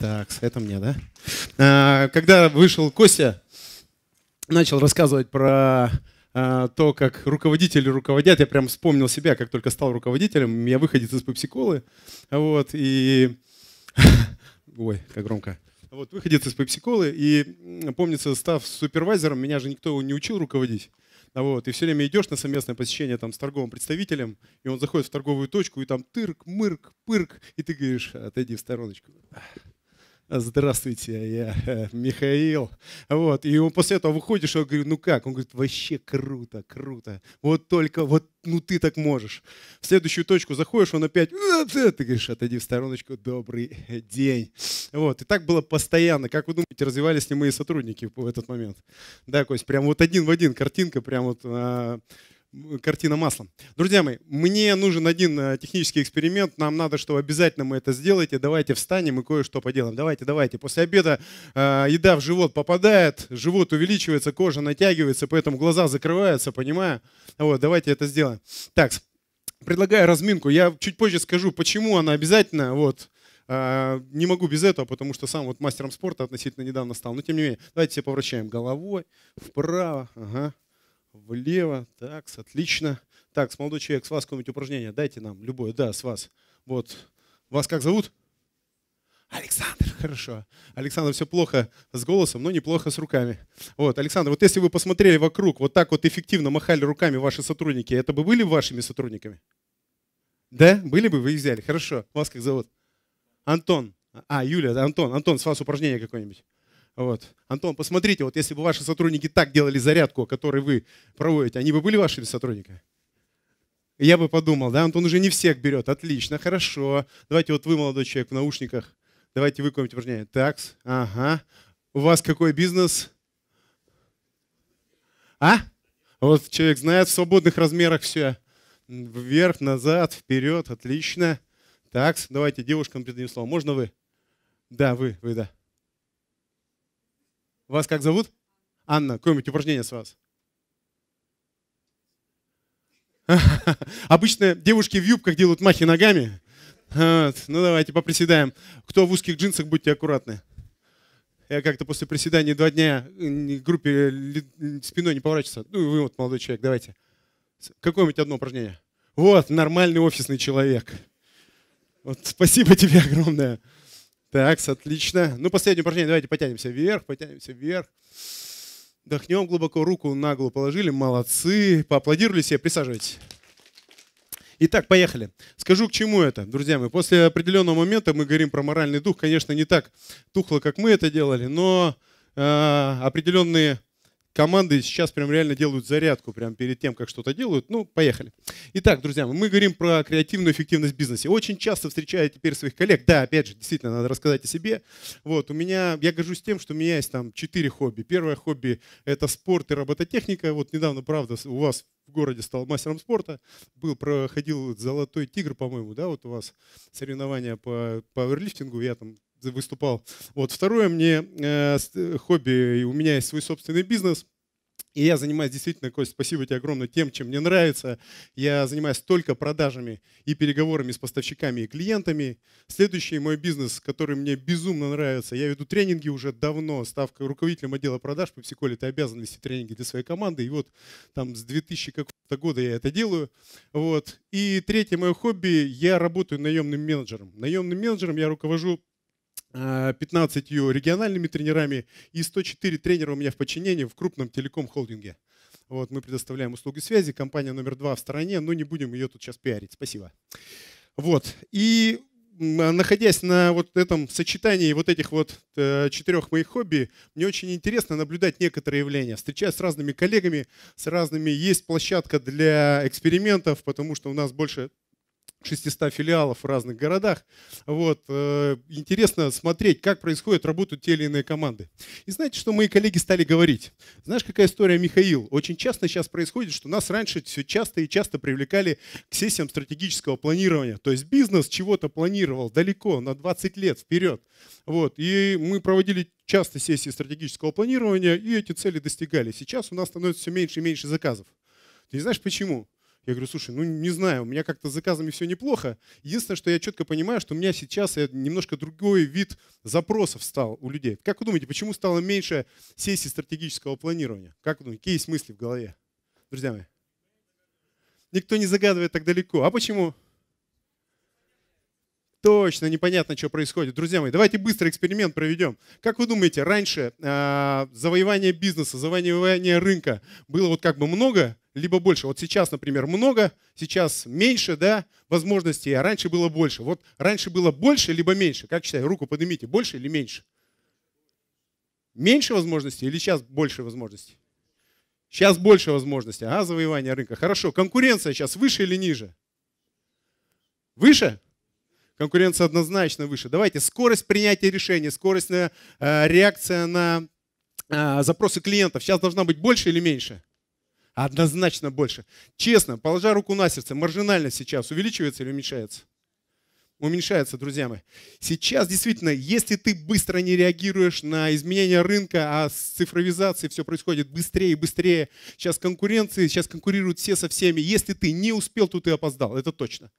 Так, это мне, да? А, когда вышел Костя, начал рассказывать про а, то, как руководители руководят, я прям вспомнил себя, как только стал руководителем, я выходец из попсиколы, вот, и... Ой, как громко. Вот, выходец из попсиколы, и, помнится, став супервайзером, меня же никто не учил руководить, вот, и все время идешь на совместное посещение там, с торговым представителем, и он заходит в торговую точку, и там тырк, мырк, пырк, и ты говоришь, отойди в стороночку здравствуйте, я э, Михаил. Вот, и он после этого выходишь, я говорю, ну как? Он говорит, вообще круто, круто. Вот только, вот, ну ты так можешь. В следующую точку заходишь, он опять, «Э, э», ты говоришь, отойди в стороночку, добрый день. Вот, и так было постоянно. Как вы думаете, развивались ли мои сотрудники в этот момент? Да, Кость, прям вот один в один картинка, прям вот а, картина маслом. Друзья мои, мне нужен один э, технический эксперимент. Нам надо, что обязательно мы это сделаете. Давайте встанем и кое-что поделаем. Давайте, давайте. После обеда э, еда в живот попадает, живот увеличивается, кожа натягивается, поэтому глаза закрываются, понимаю? Вот, давайте это сделаем. Так, предлагаю разминку. Я чуть позже скажу, почему она обязательно. Вот, э, не могу без этого, потому что сам вот мастером спорта относительно недавно стал. Но тем не менее, давайте все повращаем головой вправо. Ага влево. Так, отлично. Так, с молодой человек, с вас какое-нибудь упражнение дайте нам, любое, да, с вас. Вот, вас как зовут? Александр, хорошо. Александр, все плохо с голосом, но неплохо с руками. Вот, Александр, вот если вы посмотрели вокруг, вот так вот эффективно махали руками ваши сотрудники, это бы были вашими сотрудниками? Да? Были бы, вы их взяли. Хорошо. Вас как зовут? Антон. А, Юля, Антон. Антон, с вас упражнение какое-нибудь. Вот. Антон, посмотрите, вот если бы ваши сотрудники так делали зарядку, которую вы проводите, они бы были вашими сотрудниками? Я бы подумал, да, Антон уже не всех берет. Отлично, хорошо. Давайте вот вы, молодой человек, в наушниках. Давайте вы какое-нибудь упражнение. Такс, ага. У вас какой бизнес? А? Вот человек знает в свободных размерах все. Вверх, назад, вперед, отлично. Такс, давайте девушкам передаем слово. Можно вы? Да, вы, вы, да. Вас как зовут? Анна, какое-нибудь упражнение с вас? Обычно девушки в юбках делают махи ногами. Ну давайте поприседаем. Кто в узких джинсах, будьте аккуратны. Я как-то после приседания два дня э, группе спиной не поворачиваться. Ну, вы вот молодой человек, давайте. Какое-нибудь одно упражнение. Вот, нормальный офисный человек. Вот, спасибо тебе огромное. Так, отлично. Ну, последнее упражнение. Давайте потянемся вверх, потянемся вверх. Вдохнем глубоко, руку на голову положили. Молодцы. Поаплодировали себе, присаживайтесь. Итак, поехали. Скажу, к чему это, друзья мои. После определенного момента мы говорим про моральный дух. Конечно, не так тухло, как мы это делали, но э, определенные команды сейчас прям реально делают зарядку прямо перед тем, как что-то делают. Ну, поехали. Итак, друзья, мы говорим про креативную эффективность в бизнесе. Очень часто встречаю теперь своих коллег. Да, опять же, действительно, надо рассказать о себе. Вот, у меня, я горжусь тем, что у меня есть там четыре хобби. Первое хобби – это спорт и робототехника. Вот недавно, правда, у вас в городе стал мастером спорта. Был, проходил «Золотой тигр», по-моему, да, вот у вас соревнования по пауэрлифтингу. Я там выступал. Вот. Второе, мне э, э, хобби, и у меня есть свой собственный бизнес. И я занимаюсь действительно, Кость, спасибо тебе огромное, тем, чем мне нравится. Я занимаюсь только продажами и переговорами с поставщиками и клиентами. Следующий мой бизнес, который мне безумно нравится, я веду тренинги уже давно, ставка руководителем отдела продаж по психоле, это обязанности тренинги для своей команды. И вот там с 2000 какого-то года я это делаю. Вот. И третье мое хобби, я работаю наемным менеджером. Наемным менеджером я руковожу 15 а, региональными тренерами и 104 тренера у меня в подчинении в крупном телеком-холдинге. Вот, мы предоставляем услуги связи, компания номер два в стороне, но не будем ее тут сейчас пиарить. Спасибо. Вот. И а, находясь на вот этом сочетании вот этих вот э, четырех моих хобби, мне очень интересно наблюдать некоторые явления. встречаясь с разными коллегами, с разными. Есть площадка для экспериментов, потому что у нас больше 600 филиалов в разных городах. Вот. Э, интересно смотреть, как происходит, работают те или иные команды. И знаете, что мои коллеги стали говорить? Знаешь, какая история, Михаил? Очень часто сейчас происходит, что нас раньше все часто и часто привлекали к сессиям стратегического планирования. То есть бизнес чего-то планировал далеко, на 20 лет вперед. Вот. И мы проводили часто сессии стратегического планирования, и эти цели достигали. Сейчас у нас становится все меньше и меньше заказов. Ты не знаешь почему? Я говорю, слушай, ну не знаю, у меня как-то с заказами все неплохо. Единственное, что я четко понимаю, что у меня сейчас э, немножко другой вид запросов стал у людей. Как вы думаете, почему стало меньше сессий стратегического планирования? Как вы думаете, есть мысли в голове? Друзья мои, никто не загадывает так далеко. А почему? Точно непонятно, что происходит. Друзья мои, давайте быстро эксперимент проведем. Как вы думаете, раньше э, завоевание бизнеса, завоевание рынка было вот как бы много либо больше. Вот сейчас, например, много, сейчас меньше, да, возможностей, а раньше было больше. Вот раньше было больше, либо меньше. Как считаете, руку поднимите, больше или меньше? Меньше возможностей или сейчас больше возможностей? Сейчас больше возможностей, ага, завоевание рынка. Хорошо, конкуренция сейчас выше или ниже? Выше? Конкуренция однозначно выше. Давайте, скорость принятия решений, скорость э, реакция на э, запросы клиентов сейчас должна быть больше или меньше? А однозначно больше. Честно, положа руку на сердце, маржинальность сейчас увеличивается или уменьшается? Уменьшается, друзья мои. Сейчас действительно, если ты быстро не реагируешь на изменения рынка, а с цифровизацией все происходит быстрее и быстрее, сейчас конкуренции, сейчас конкурируют все со всеми. Если ты не успел, то ты опоздал, это точно.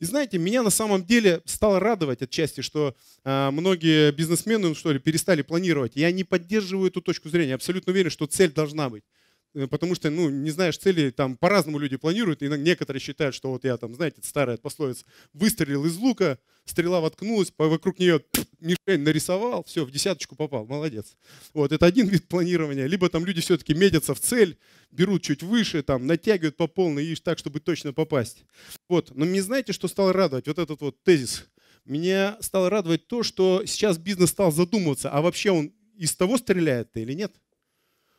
И знаете, меня на самом деле стало радовать отчасти, что э, многие бизнесмены, ну что ли, перестали планировать. Я не поддерживаю эту точку зрения. Абсолютно уверен, что цель должна быть. Э, потому что, ну, не знаешь цели, там по-разному люди планируют, и некоторые считают, что вот я там, знаете, старая пословица, выстрелил из лука, стрела воткнулась, вокруг нее мишень нарисовал, все, в десяточку попал, молодец. Вот, это один вид планирования. Либо там люди все-таки метятся в цель, берут чуть выше, там, натягивают по полной и так, чтобы точно попасть. Вот, но мне знаете, что стало радовать? Вот этот вот тезис. Меня стало радовать то, что сейчас бизнес стал задумываться, а вообще он из того стреляет-то или нет?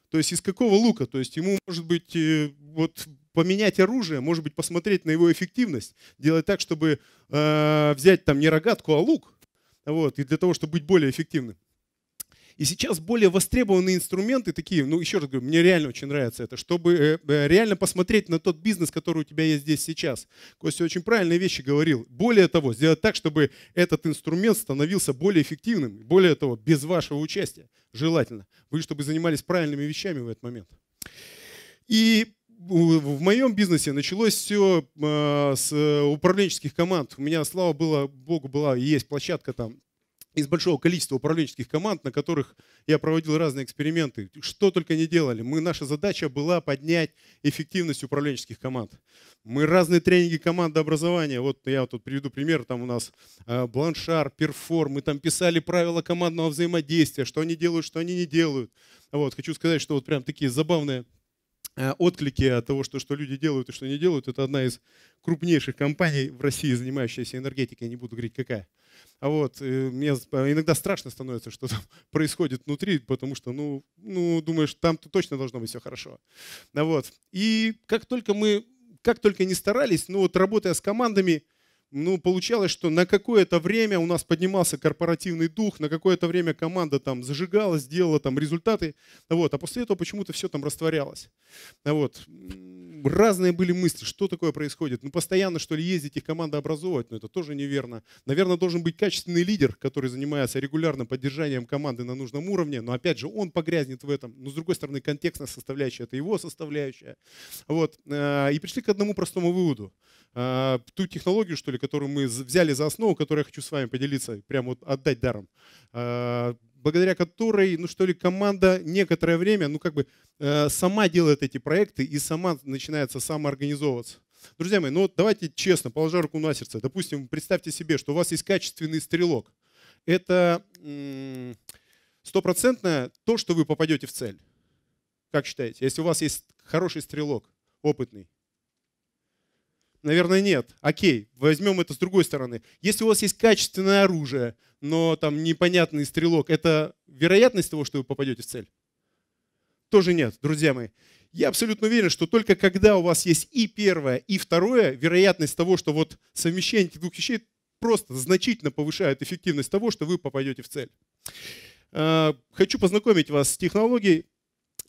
То есть из какого лука? То есть ему, может быть, э, вот поменять оружие, может быть, посмотреть на его эффективность, делать так, чтобы э, взять там не рогатку, а лук, вот, и для того, чтобы быть более эффективным. И сейчас более востребованные инструменты такие, ну еще раз говорю, мне реально очень нравится это, чтобы э, э, реально посмотреть на тот бизнес, который у тебя есть здесь сейчас. Костя очень правильные вещи говорил. Более того, сделать так, чтобы этот инструмент становился более эффективным, более того, без вашего участия, желательно. Вы, чтобы занимались правильными вещами в этот момент. И в моем бизнесе началось все а, с э, управленческих команд. У меня, слава было, богу, была и есть площадка там из большого количества управленческих команд, на которых я проводил разные эксперименты. Что только не делали. Мы, наша задача была поднять эффективность управленческих команд. Мы разные тренинги команды образования. Вот я вот тут приведу пример. Там у нас а, Бланшар, Перформ. Мы там писали правила командного взаимодействия, что они делают, что они не делают. Вот, хочу сказать, что вот прям такие забавные а, отклики от того, что, что люди делают и что не делают. Это одна из крупнейших компаний в России, занимающаяся энергетикой. Я не буду говорить, какая. А вот, э, мне а иногда страшно становится, что там происходит внутри, потому что, ну, ну думаешь, там -то точно должно быть все хорошо. А вот. И как только мы, как только не старались, ну вот работая с командами, ну, получалось, что на какое-то время у нас поднимался корпоративный дух, на какое-то время команда там зажигалась, делала там результаты, вот, а после этого почему-то все там растворялось. А вот разные были мысли, что такое происходит. Ну, постоянно, что ли, ездить их команда образовывать, но ну, это тоже неверно. Наверное, должен быть качественный лидер, который занимается регулярным поддержанием команды на нужном уровне, но, опять же, он погрязнет в этом. Но, с другой стороны, контекстная составляющая – это его составляющая. Вот. Э, и пришли к одному простому выводу. Э, ту технологию, что ли, которую мы взяли за основу, которую я хочу с вами поделиться, прямо вот отдать даром э, благодаря которой, ну что ли, команда некоторое время, ну как бы э, сама делает эти проекты и сама начинается самоорганизовываться. Друзья мои, ну вот давайте честно, положа руку на сердце, допустим, представьте себе, что у вас есть качественный стрелок. Это стопроцентно то, что вы попадете в цель. Как считаете? Если у вас есть хороший стрелок, опытный, Наверное, нет. Окей, возьмем это с другой стороны. Если у вас есть качественное оружие, но там непонятный стрелок, это вероятность того, что вы попадете в цель? Тоже нет, друзья мои. Я абсолютно уверен, что только когда у вас есть и первое, и второе, вероятность того, что вот совмещение этих двух вещей просто значительно повышает эффективность того, что вы попадете в цель. А, хочу познакомить вас с технологией,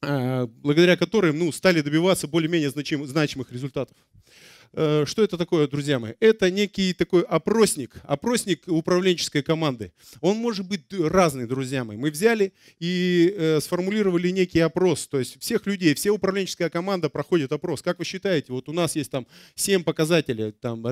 а, благодаря которой ну, стали добиваться более-менее значимых результатов. Э, что это такое, друзья мои? Это некий такой опросник, опросник управленческой команды. Он может быть разный, друзья мои. Мы взяли и э, сформулировали некий опрос, то есть всех людей, вся управленческая команда проходит опрос. Как вы считаете, вот у нас есть там 7 показателей, там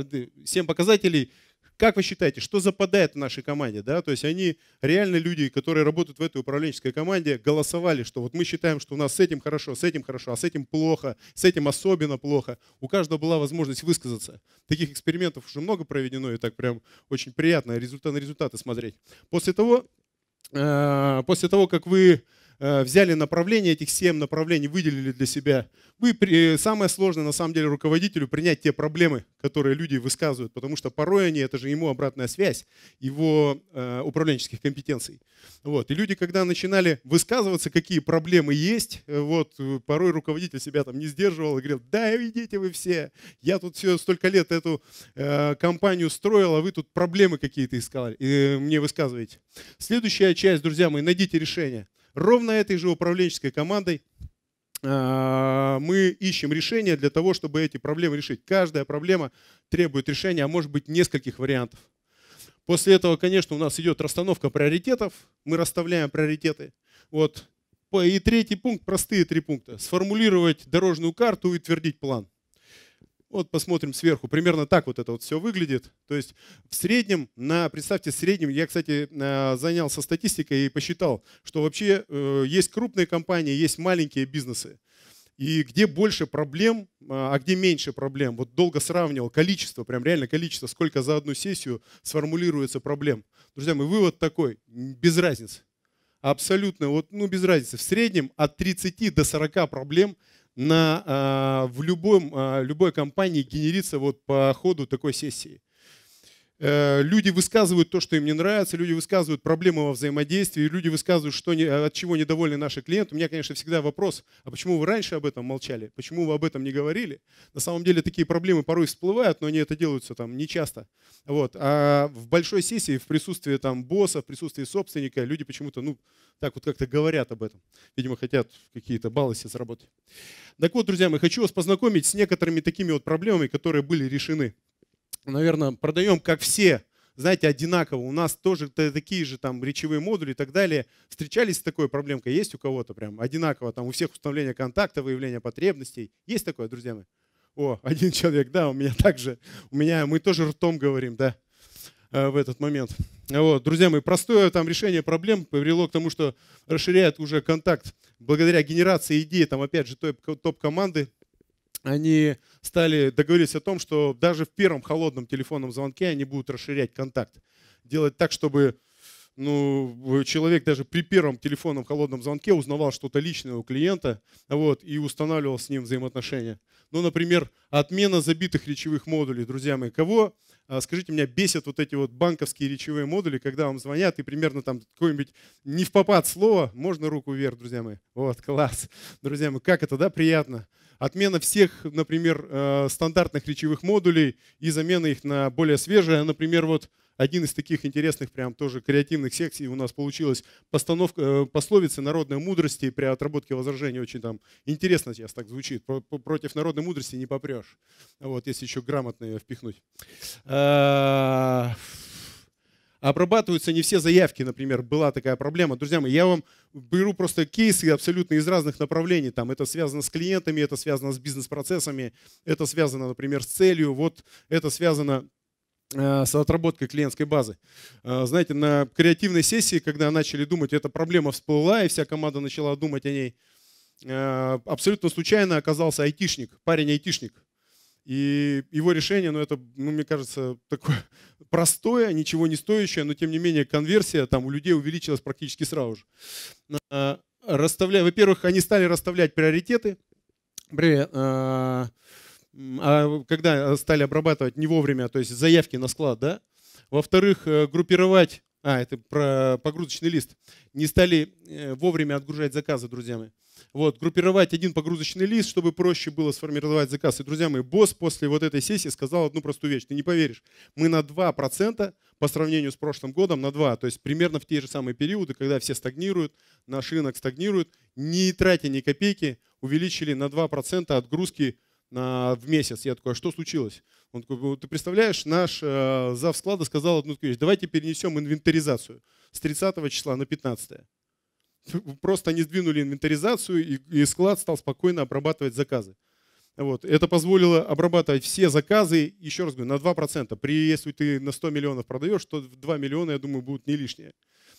7 э, показателей, как вы считаете, что западает в нашей команде? Да? То есть они реально люди, которые работают в этой управленческой команде, голосовали, что вот мы считаем, что у нас с этим хорошо, с этим хорошо, а с этим плохо, с этим особенно плохо. У каждого была возможность высказаться. Таких экспериментов уже много проведено, и так прям очень приятно результат, на результаты смотреть. После того, э, после того как вы Э, взяли направление, этих семь направлений выделили для себя. Вы, э, самое сложное на самом деле руководителю принять те проблемы, которые люди высказывают, потому что порой они, это же ему обратная связь его э, управленческих компетенций. Вот. И люди, когда начинали высказываться, какие проблемы есть, вот, порой руководитель себя там не сдерживал и говорил, да, идите вы все, я тут все столько лет эту компанию строил, а вы тут проблемы какие-то искали, и мне высказываете. Следующая часть, друзья мои, найдите решение. Ровно этой же управленческой командой а, мы ищем решения для того, чтобы эти проблемы решить. Каждая проблема требует решения, а может быть нескольких вариантов. После этого, конечно, у нас идет расстановка приоритетов, мы расставляем приоритеты. Вот. И третий пункт, простые три пункта. Сформулировать дорожную карту и утвердить план. Вот посмотрим сверху. Примерно так вот это вот все выглядит. То есть в среднем, на, представьте, в среднем, я, кстати, э, занялся статистикой и посчитал, что вообще э, есть крупные компании, есть маленькие бизнесы. И где больше проблем, э, а где меньше проблем. Вот долго сравнивал количество, прям реально количество, сколько за одну сессию сформулируется проблем. Друзья мои, вывод такой, без разницы. Абсолютно, вот, ну без разницы. В среднем от 30 до 40 проблем – на, а, в любом, а, любой компании генерится вот по ходу такой сессии. Э, люди высказывают то, что им не нравится, люди высказывают проблемы во взаимодействии, люди высказывают, что от чего недовольны наши клиенты. У меня, конечно, всегда вопрос, а почему вы раньше об этом молчали? Почему вы об этом не говорили? На самом деле такие проблемы порой всплывают, но они это делаются там нечасто. Вот. А в большой сессии, в присутствии там босса, в присутствии собственника, люди почему-то, ну, так вот как-то говорят об этом. Видимо, хотят какие-то баллы себе заработать. Так вот, друзья мои, хочу вас познакомить с некоторыми такими вот проблемами, которые были решены наверное, продаем как все, знаете, одинаково. У нас тоже такие же там речевые модули и так далее. Встречались с такой проблемкой? Есть у кого-то прям одинаково? Там у всех установление контакта, выявление потребностей. Есть такое, друзья мои? О, один человек, да, у меня также. У меня, мы тоже ртом говорим, да, э, в этот момент. Вот, друзья мои, простое там решение проблем привело к тому, что расширяет уже контакт благодаря генерации идей, там опять же топ-команды, они стали договорились о том, что даже в первом холодном телефонном звонке они будут расширять контакт. Делать так, чтобы ну, человек даже при первом телефонном холодном звонке узнавал что-то личное у клиента вот, и устанавливал с ним взаимоотношения. Ну, например, отмена забитых речевых модулей. Друзья мои, кого, а, скажите, меня бесят вот эти вот банковские речевые модули, когда вам звонят и примерно там какое-нибудь не в попад слово, можно руку вверх, друзья мои. Вот, класс. Друзья мои, как это, да, приятно отмена всех, например, э, стандартных речевых модулей и замена их на более свежие. Например, вот один из таких интересных, прям тоже креативных секций у нас получилась постановка э, пословицы народной мудрости при отработке возражений. Очень там интересно сейчас так звучит. Против народной мудрости не попрешь. Вот, если еще грамотно ее впихнуть. Э, обрабатываются не все заявки, например, была такая проблема. Друзья мои, я вам беру просто кейсы абсолютно из разных направлений. Там это связано с клиентами, это связано с бизнес-процессами, это связано, например, с целью, вот это связано э, с отработкой клиентской базы. Э, знаете, на креативной сессии, когда начали думать, эта проблема всплыла, и вся команда начала думать о ней, э, абсолютно случайно оказался айтишник, парень-айтишник, и его решение, ну это, ну, мне кажется, такое простое, ничего не стоящее, но тем не менее конверсия там у людей увеличилась практически сразу же. А, Расставляя, во-первых, они стали расставлять приоритеты. Привет. А, а, когда стали обрабатывать не вовремя, то есть заявки на склад, да? Во-вторых, э, группировать а, это про погрузочный лист. Не стали э, вовремя отгружать заказы, друзья мои. Вот, группировать один погрузочный лист, чтобы проще было сформировать заказ. И, друзья мои, босс после вот этой сессии сказал одну простую вещь. Ты не поверишь, мы на 2% по сравнению с прошлым годом, на 2%. То есть примерно в те же самые периоды, когда все стагнируют, наш рынок стагнирует, не тратя ни копейки, увеличили на 2% отгрузки на, в месяц. Я такой, а что случилось? Он такой, «Ну, ты представляешь, наш э, зав склада сказал одну вещь, давайте перенесем инвентаризацию с 30 числа на 15. -е. Просто они сдвинули инвентаризацию, и, и склад стал спокойно обрабатывать заказы. Вот. Это позволило обрабатывать все заказы, еще раз говорю, на 2%. При, если ты на 100 миллионов продаешь, то 2 миллиона, я думаю, будут не лишние.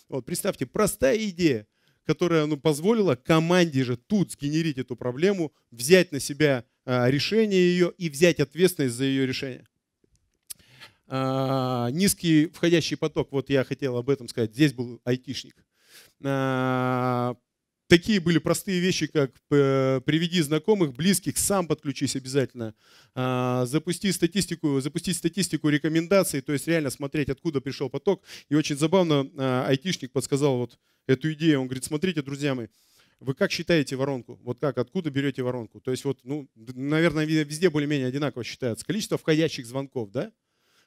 Вот. Представьте, простая идея, которая ну, позволила команде же тут сгенерить эту проблему, взять на себя Э, решение ее и взять ответственность за ее решение. А, низкий входящий поток, вот я хотел об этом сказать, здесь был айтишник. А, такие были простые вещи, как э, приведи знакомых, близких, сам подключись обязательно, а, запусти статистику, запусти статистику рекомендаций, то есть реально смотреть, откуда пришел поток. И очень забавно айтишник подсказал вот эту идею. Он говорит, смотрите, друзья мои, вы как считаете воронку? Вот как, откуда берете воронку? То есть вот, ну, наверное, везде более-менее одинаково считается. Количество входящих звонков, да?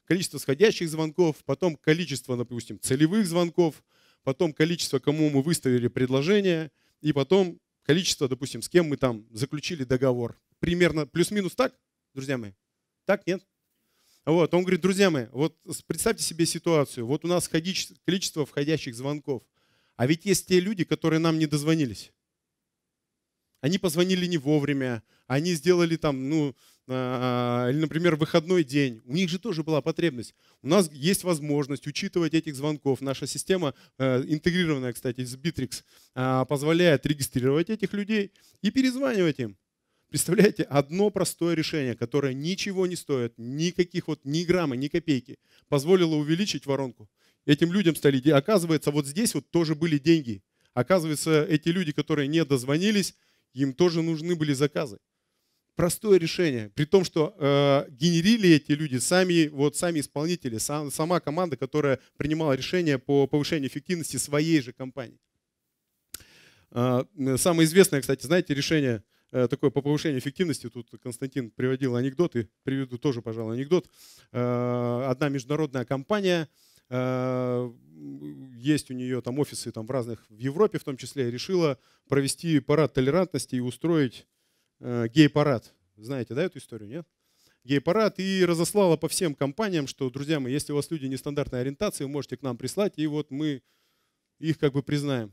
Количество сходящих звонков, потом количество, допустим, целевых звонков, потом количество, кому мы выставили предложение, и потом количество, допустим, с кем мы там заключили договор. Примерно плюс-минус так, друзья мои? Так, нет? Вот, он говорит, друзья мои, вот представьте себе ситуацию, вот у нас количество входящих звонков, а ведь есть те люди, которые нам не дозвонились они позвонили не вовремя, они сделали там, ну, а, а, или, например, выходной день. У них же тоже была потребность. У нас есть возможность учитывать этих звонков. Наша система, э, интегрированная, кстати, с Bittrex, а, позволяет регистрировать этих людей и перезванивать им. Представляете, одно простое решение, которое ничего не стоит, никаких вот ни грамма, ни копейки, позволило увеличить воронку. Этим людям стали, оказывается, вот здесь вот тоже были деньги. Оказывается, эти люди, которые не дозвонились, им тоже нужны были заказы. Простое решение, при том, что э, генерили эти люди сами, вот сами исполнители, сам, сама команда, которая принимала решение по повышению эффективности своей же компании. Э, самое известное, кстати, знаете, решение э, такое по повышению эффективности, тут Константин приводил анекдоты. приведу тоже, пожалуй, анекдот. Э, одна международная компания э, Э, есть у нее там офисы там в разных, в Европе в том числе, решила провести парад толерантности и устроить э, гей-парад. Знаете, да, эту историю, нет? Гей-парад и разослала по всем компаниям, что, друзья мои, если у вас люди нестандартной ориентации, вы можете к нам прислать, и вот мы их как бы признаем.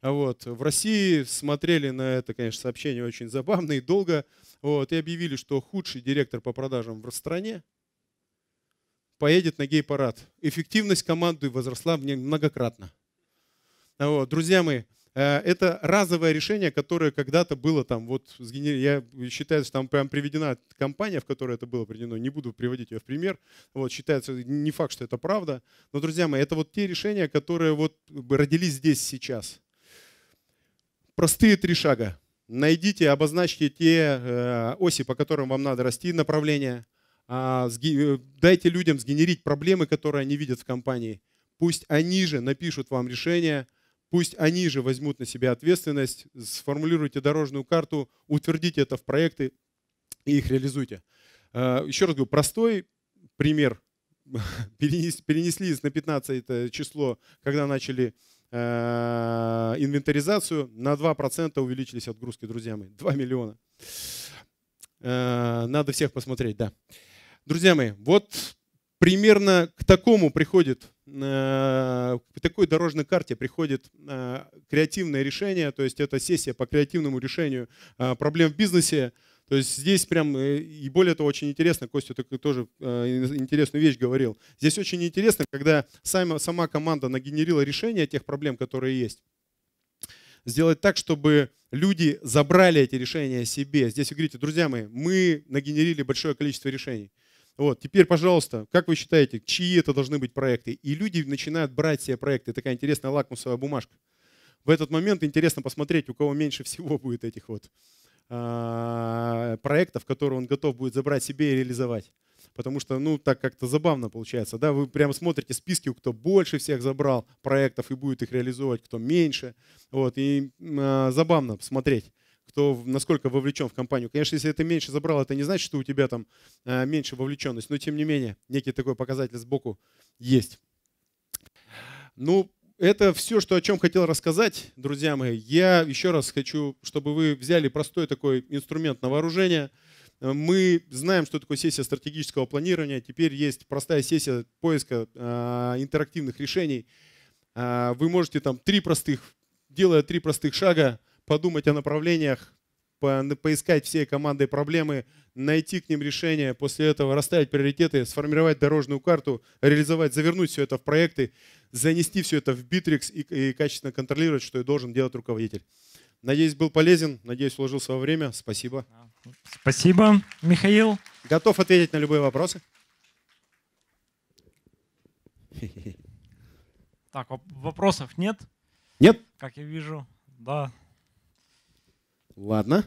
А вот. В России смотрели на это, конечно, сообщение очень забавно и долго, вот, и объявили, что худший директор по продажам в стране поедет на гей-парад. Эффективность команды возросла многократно. А вот, друзья мои, э, это разовое решение, которое когда-то было там, вот я считаю, что там прям приведена компания, в которой это было приведено, не буду приводить ее в пример, вот, считается, не факт, что это правда, но, друзья мои, это вот те решения, которые вот родились здесь сейчас. Простые три шага. Найдите, обозначьте те э, оси, по которым вам надо расти, направления – а, э, дайте людям сгенерить проблемы, которые они видят в компании. Пусть они же напишут вам решение, пусть они же возьмут на себя ответственность, сформулируйте дорожную карту, утвердите это в проекты и их реализуйте. А, еще раз говорю, простой пример. Перенесли на 15 число, когда начали а, инвентаризацию, на 2% увеличились отгрузки, друзья мои. 2 миллиона. Надо всех посмотреть, да. Друзья мои, вот примерно к такому приходит, э, к такой дорожной карте приходит э, креативное решение, то есть это сессия по креативному решению э, проблем в бизнесе. То есть здесь прям, и более того, очень интересно, Костя ты тоже интересную вещь говорил. Здесь очень интересно, когда сама, сама команда нагенерила решение тех проблем, которые есть, сделать так, чтобы люди забрали эти решения себе. Здесь вы говорите, друзья мои, мы нагенерили большое количество решений. Вот, теперь, пожалуйста, как вы считаете, чьи это должны быть проекты? И люди начинают брать себе проекты. Такая интересная лакмусовая бумажка. В этот момент интересно посмотреть, у кого меньше всего будет этих вот а, проектов, которые он готов будет забрать себе и реализовать. Потому что, ну, так как-то забавно получается, да, вы прямо смотрите списки, кто больше всех забрал проектов и будет их реализовывать, кто меньше. Вот, и а, забавно смотреть кто насколько вовлечен в компанию. Конечно, если ты меньше забрал, это не значит, что у тебя там э, меньше вовлеченность, но тем не менее, некий такой показатель сбоку есть. Ну, это все, что о чем хотел рассказать, друзья мои. Я еще раз хочу, чтобы вы взяли простой такой инструмент на вооружение. Э, мы знаем, что такое сессия стратегического планирования. Теперь есть простая сессия поиска э, интерактивных решений. Вы можете там три простых, делая три простых шага, подумать о направлениях, поискать всей командой проблемы, найти к ним решения, после этого расставить приоритеты, сформировать дорожную карту, реализовать, завернуть все это в проекты, занести все это в Bittrex и, и качественно контролировать, что и должен делать руководитель. Надеюсь, был полезен, надеюсь, уложил свое время. Спасибо. А, ну, спасибо, Михаил. Готов ответить на любые вопросы. Так, вопросов нет? Нет. Как я вижу, да. Ладно.